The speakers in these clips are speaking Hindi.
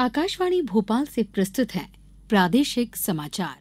आकाशवाणी भोपाल से प्रस्तुत है प्रादेशिक समाचार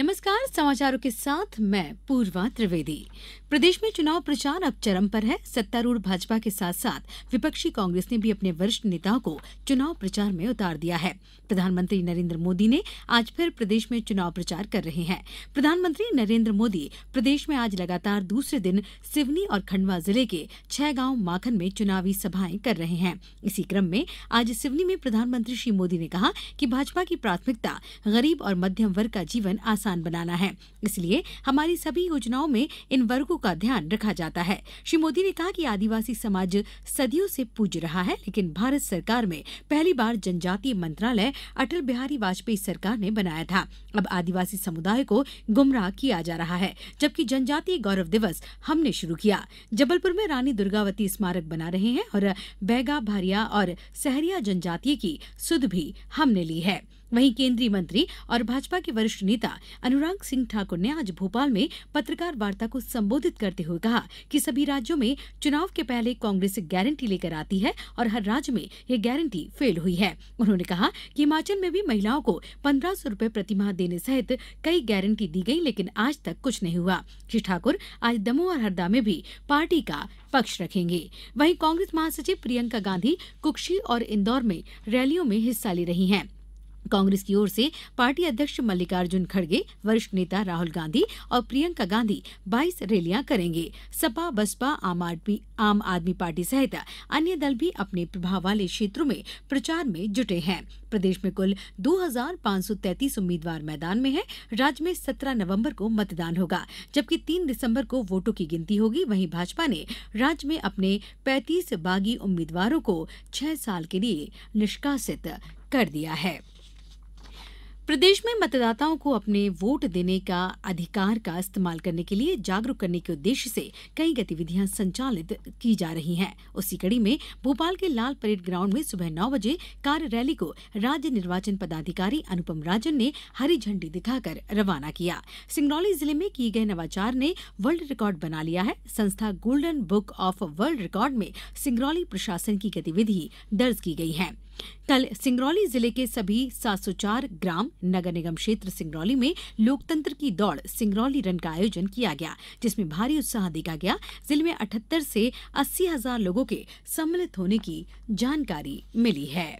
नमस्कार समाचारों के साथ मैं पूर्वा त्रिवेदी प्रदेश में चुनाव प्रचार अब चरम पर है सत्तारूढ़ भाजपा के साथ साथ विपक्षी कांग्रेस ने भी अपने वरिष्ठ नेताओं को चुनाव प्रचार में उतार दिया है प्रधानमंत्री नरेंद्र मोदी ने आज फिर प्रदेश में चुनाव प्रचार कर रहे हैं प्रधानमंत्री नरेंद्र मोदी प्रदेश में आज लगातार दूसरे दिन सिवनी और खंडवा जिले के छह गांव माखन में चुनावी सभाएं कर रहे हैं इसी क्रम में आज सिवनी में प्रधानमंत्री श्री मोदी ने कहा कि भाजपा की प्राथमिकता गरीब और मध्यम वर्ग का जीवन आसान बनाना है इसलिए हमारी सभी योजनाओं में इन वर्गों का ध्यान रखा जाता है श्री मोदी ने कहा कि आदिवासी समाज सदियों से पूज रहा है लेकिन भारत सरकार में पहली बार जनजातीय मंत्रालय अटल बिहारी वाजपेयी सरकार ने बनाया था अब आदिवासी समुदाय को गुमराह किया जा रहा है जबकि जनजातीय गौरव दिवस हमने शुरू किया जबलपुर में रानी दुर्गावती स्मारक बना रहे हैं और बैगा भारिया और सहरिया जनजातीय की सुध भी हमने ली है वहीं केंद्रीय मंत्री और भाजपा के वरिष्ठ नेता अनुराग सिंह ठाकुर ने आज भोपाल में पत्रकार वार्ता को संबोधित करते हुए कहा कि सभी राज्यों में चुनाव के पहले कांग्रेस गारंटी लेकर आती है और हर राज्य में यह गारंटी फेल हुई है उन्होंने कहा कि हिमाचल में भी महिलाओं को पंद्रह सौ रूपये प्रतिमाह देने सहित कई गारंटी दी गई लेकिन आज तक कुछ नहीं हुआ श्री ठाकुर आज दमोह और हरदा में भी पार्टी का पक्ष रखेंगे वहीं कांग्रेस महासचिव प्रियंका गांधी कुक्षी और इंदौर में रैलियों में हिस्सा ले रही हैं कांग्रेस की ओर से पार्टी अध्यक्ष मल्लिकार्जुन खड़गे वरिष्ठ नेता राहुल गांधी और प्रियंका गांधी 22 रैलियां करेंगे सपा बसपा आम आदमी पार्टी सहित अन्य दल भी अपने प्रभाव वाले क्षेत्रों में प्रचार में जुटे हैं प्रदेश में कुल 2533 उम्मीदवार मैदान में हैं राज्य में 17 नवंबर को मतदान होगा जबकि 3 दिसंबर को वोटों की गिनती होगी वहीं भाजपा ने राज्य में अपने 35 बागी उम्मीदवारों को छह साल के लिए निष्कासित कर दिया है प्रदेश में मतदाताओं को अपने वोट देने का अधिकार का इस्तेमाल करने के लिए जागरूक करने के उद्देश्य से कई गतिविधियां संचालित की जा रही हैं उसी कड़ी में भोपाल के लाल परेड ग्राउंड में सुबह नौ बजे कार रैली को राज्य निर्वाचन पदाधिकारी अनुपम राजन ने हरी झंडी दिखाकर रवाना किया सिंगरौली जिले में किए गए नवाचार ने वर्ल्ड रिकॉर्ड बना लिया है संस्था golden book of world record में सिंगरौली प्रशासन की गतिविधि दर्ज की गई है कल सिंगरौली जिले के सभी 704 ग्राम नगर निगम क्षेत्र सिंगरौली में लोकतंत्र की दौड़ सिंगरौली रन का आयोजन किया गया जिसमें भारी उत्साह देखा गया जिले में अठहत्तर से अस्सी हजार लोगों के सम्मिलित होने की जानकारी मिली है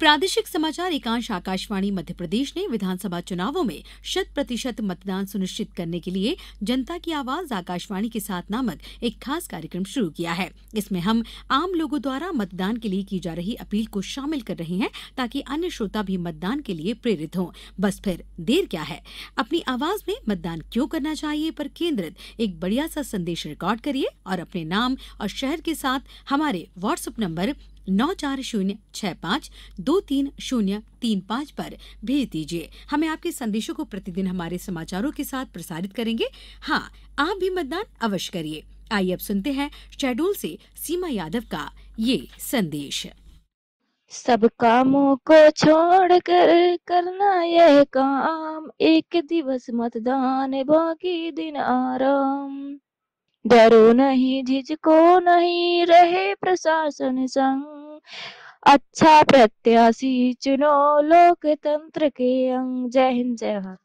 प्रादेशिक समाचार एकांश आकाशवाणी मध्य प्रदेश ने विधानसभा चुनावों में शत प्रतिशत मतदान सुनिश्चित करने के लिए जनता की आवाज आकाशवाणी के साथ नामक एक खास कार्यक्रम शुरू किया है इसमें हम आम लोगों द्वारा मतदान के लिए की जा रही अपील को शामिल कर रहे हैं ताकि अन्य श्रोता भी मतदान के लिए प्रेरित हों बस फिर देर क्या है अपनी आवाज में मतदान क्यों करना चाहिए पर केंद्रित एक बढ़िया सा संदेश रिकॉर्ड करिए और अपने नाम और शहर के साथ हमारे व्हाट्सएप नंबर नौ चार शून्य छह पाँच दो तीन शून्य तीन पाँच पर भेज दीजिए हमें आपके संदेशों को प्रतिदिन हमारे समाचारों के साथ प्रसारित करेंगे हाँ आप भी मतदान अवश्य करिए आइए अब सुनते हैं शेड्यूल से सीमा यादव का ये संदेश सब कामों को छोड़ कर करना यह काम एक दिवस मतदान बाकी दिन आराम डरो नहीं झिझको नहीं रहे प्रशासन संग अच्छा प्रत्याशी चुनो लोकतंत्र के अंग जय हिंद जय भारत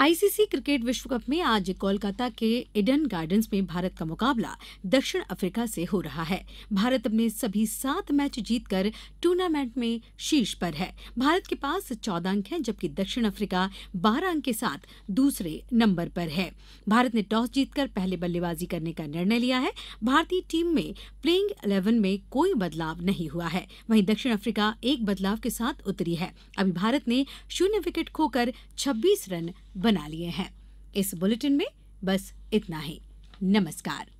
आईसीसी क्रिकेट विश्व कप में आज कोलकाता के इडन गार्डन्स में भारत का मुकाबला दक्षिण अफ्रीका से हो रहा है भारत अपने सभी सात मैच जीतकर टूर्नामेंट में शीर्ष पर है भारत के पास चौदह अंक हैं जबकि दक्षिण अफ्रीका बारह अंक के साथ दूसरे नंबर पर है भारत ने टॉस जीतकर पहले बल्लेबाजी करने का निर्णय लिया है भारतीय टीम में प्लेइंग इलेवन में कोई बदलाव नहीं हुआ है वहीं दक्षिण अफ्रीका एक बदलाव के साथ उतरी है अभी भारत ने शून्य विकेट खोकर छब्बीस रन बना लिए हैं इस बुलेटिन में बस इतना ही नमस्कार